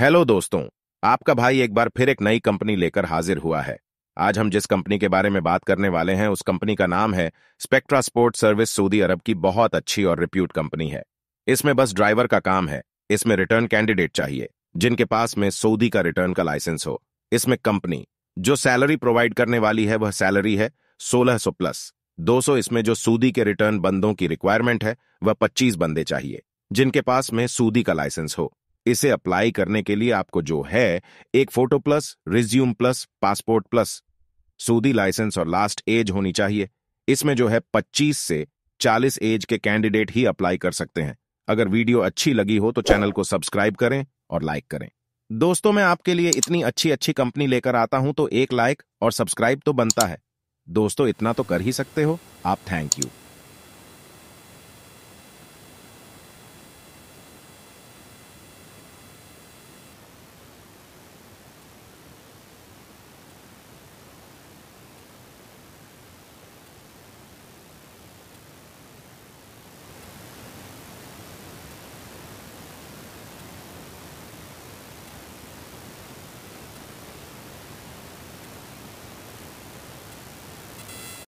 hello दोस्तों आपका भाई एक बार फिर एक नई कंपनी लेकर हाजिर हुआ है आज हम जिस कंपनी के बारे में बात करने वाले हैं उस कंपनी का नाम है स्पेक्ट्रा स्पोर्ट सर्विस सऊदी अरब की बहुत अच्छी और रिप्यूट कंपनी है इसमें बस ड्राइवर का काम है इसमें रिटर्न कैंडिडेट चाहिए जिनके पास में सऊदी का रिटर्न का लाइसेंस हो इसमें कंपनी जो सैलरी प्रोवाइड करने वाली है वह सैलरी है 1600 प्लस 200 इसमें जो सूदी के रिटर्न बंदों की रिक्वायरमेंट है वह पच्चीस बंदे चाहिए जिनके पास में सूदी का लाइसेंस हो इसे अप्लाई करने के लिए आपको जो है एक photo plus resume plus passport plus Saudi licence और लास्ट एज होनी चाहिए इसमें जो है 25 से 40 एज के कैंडिडेट ही अप्लाई कर सकते हैं अगर वीडियो अच्छी लगी हो तो चैनल को सब्सक्राइब करें और लाइक करें दोस्तों मैं आपके लिए इतनी अच्छी अच्छी कंपनी लेकर आता हूं तो एक लाइक और सब्सक्राइब तो बनता है दोस्तों इतना तो कर ही सकते हो आप थैंक यू